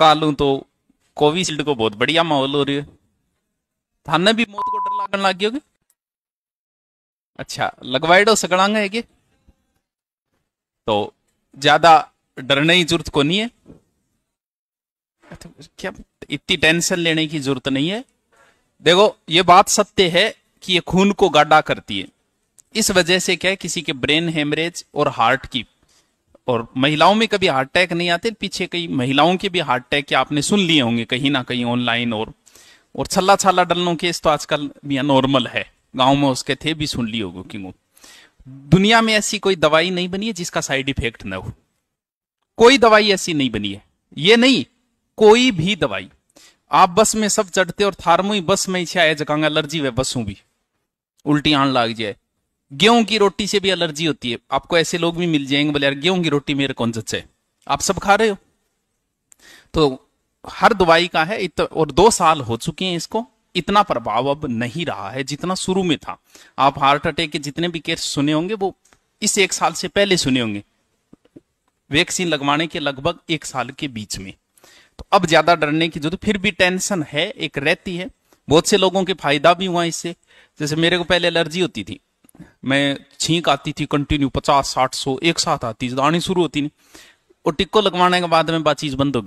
का तो कोविशील्ड को बहुत बढ़िया माहौल हो रही है थाने भी मौत को डर लागन लग गया अच्छा लगवाई डो सकड़ांगा है कि तो ज्यादा डरने की जरूरत को नहीं है क्या इतनी टेंशन लेने की जरूरत नहीं है देखो ये बात सत्य है कि ये खून को गाढ़ा करती है इस वजह से क्या है किसी के ब्रेन हेमरेज और हार्ट की और महिलाओं में कभी हार्ट अटैक नहीं आते पीछे कई महिलाओं के भी हार्ट अटैक आपने सुन लिए होंगे कहीं ना कहीं ऑनलाइन और और छल्ला छाला डलनों केस तो आजकल यह नॉर्मल है गाँव में उसके थे भी सुन लिए होगी क्यों दुनिया में ऐसी कोई दवाई नहीं बनी है जिसका साइड इफेक्ट ना हो कोई दवाई ऐसी नहीं बनी है ये नहीं कोई भी दवाई आप बस में सब चढ़ते और थार्मो ही बस में ही छाया जगह एलर्जी वे बसों भी उल्टी आन लग जाए गेहूं की रोटी से भी एलर्जी होती है आपको ऐसे लोग भी मिल जाएंगे बोले यार गेहूं की रोटी मेरे कौन सच है आप सब खा रहे हो तो हर दवाई का है इत, और दो साल हो चुके हैं इसको इतना प्रभाव अब नहीं रहा है जितना शुरू में था आप हार्ट अटैक के जितने भी केस सुने होंगे वो इस एक साल से पहले सुने होंगे वैक्सीन लगवाने के लगभग एक साल के बीच में तो अब ज्यादा डरने की जरूरत फिर भी टेंशन है एक रहती है बहुत से लोगों के फायदा भी हुआ इससे जैसे मेरे को पहले एलर्जी होती थी मैं छींक आती थी कंटिन्यू पचास साठ सौ एक साथ आती दाणी तो शुरू होती नहीं और टिक्को लगवाने के बाद में बातचीत बंद हो